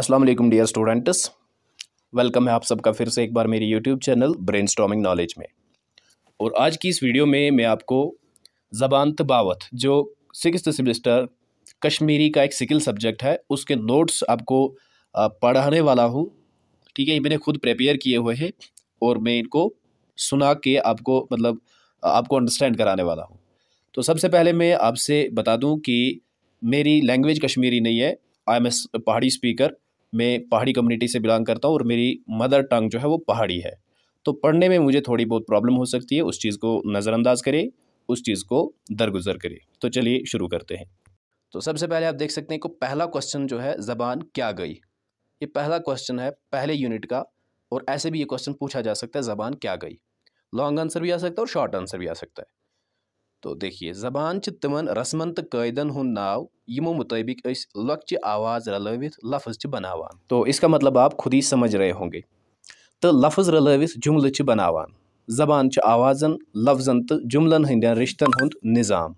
अस्सलाम वालेकुम dear students welcome है आप सबका फिर से एक बार मेरी यूट्यूब चैनल ब्रेन नॉलेज में और आज की इस वीडियो में मैं आपको ज़बान तबावत जो सिक्स सेमेस्टर कश्मीरी का एक सिकल सब्जेक्ट है उसके नोट्स आपको पढ़ाने वाला हूँ ठीक है ये मैंने खुद प्रिपेयर किए हुए हैं और मैं इनको सुना के आपको मतलब आपको अंडरस्टैंड कराने वाला हूँ तो सबसे पहले मैं आपसे बता दूँ कि मेरी लैंग्वेज कश्मीरी नहीं है I am as Pahari speaker मैं पहाड़ी कम्युनिटी से बिलोंग करता हूँ और मेरी मदर टंग जो है वो पहाड़ी है तो पढ़ने में मुझे थोड़ी बहुत प्रॉब्लम हो सकती है उस चीज़ को नज़रअंदाज करें उस चीज़ को दरगुजर करें तो चलिए शुरू करते हैं तो सबसे पहले आप देख सकते हैं को पहला क्वेश्चन जो है ज़बान क्या गई ये पहला क्वेश्चन है पहले यूनिट का और ऐसे भी ये क्वेश्चन पूछा जा सकता है ज़बान क्या गई लॉन्ग आंसर भी आ सकता है और शॉर्ट आंसर भी आ सकता है तो देखिए जबान तमन रस्मन तो कैदन हूँ नाव यमो मुताबिक लकचि आवाज़ रलवित लफ्ज़ बनावान तो इसका मतलब आप खुद ही समझ रहे होंगे तो लफज रलवित जुमल बनावान जबान आवाज़न लफजन तो जुमलन हंद रिश्तन हूँ निज़ाम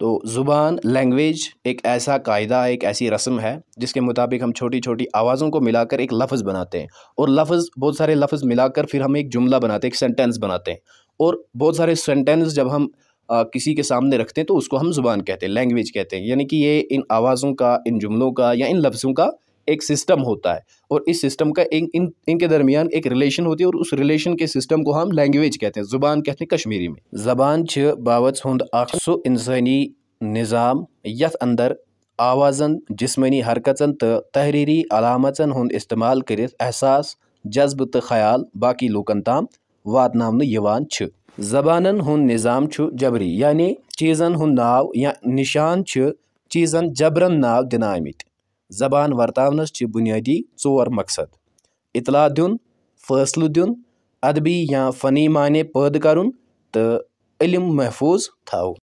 तो ज़ुबान लैंग्वेज एक ऐसा कायदा एक ऐसी रस्म है जिसके मुताबिक हम छोटी छोटी आवाज़ों को मिलाकर एक लफ्ज़ बनाते हैं और लफ्ज़ बहुत सारे लफ्ज़ मिलाकर फिर हम एक जुमला बनाते हैं एक सेंटेंस बनाते हैं और बहुत सारे सेंटेंस जब हम आ, किसी के सामने रखते हैं तो उसको हम ज़ुबान कहते हैं लैंग्वेज कहते हैं यानी कि ये इन आवाज़ों का इन जुमलों का या इन लफ्ज़ों का एक सिस्टम होता है और इस सिस्टम का इन इन इनके दरमियान एक रिलेशन होती है और उस रिलेशन के सिस्टम को हम लैंग्वेज कहते हैं ज़ुबान कहते हैं कश्मीरी में ज़बान छ बावत हंद अख इंसानी निज़ाम यथ अंदर आवाज़न जिसमानी हरकतन तो तहरीरी अलामतन हंद इस्तेमाल करहसास एहसास जज्ब तो ख्याल बाकी लूकन तमाम वात زبانن ہُنٛد نِظام چھُ جبری یعنی چیٖزن ہُنٛد ناو یا نِشان چھِ چیٖزن جبرَن ناو دِنہٕ آمٕتۍ زبان ورتاونَس چھِ بُنیٲدی ژور مقصد اطلاع دیُن فٲصلہٕ دیُن ادبی یا فنی معنے پٲدٕ کرُن تہٕ علم محفوٗظ تھاوُن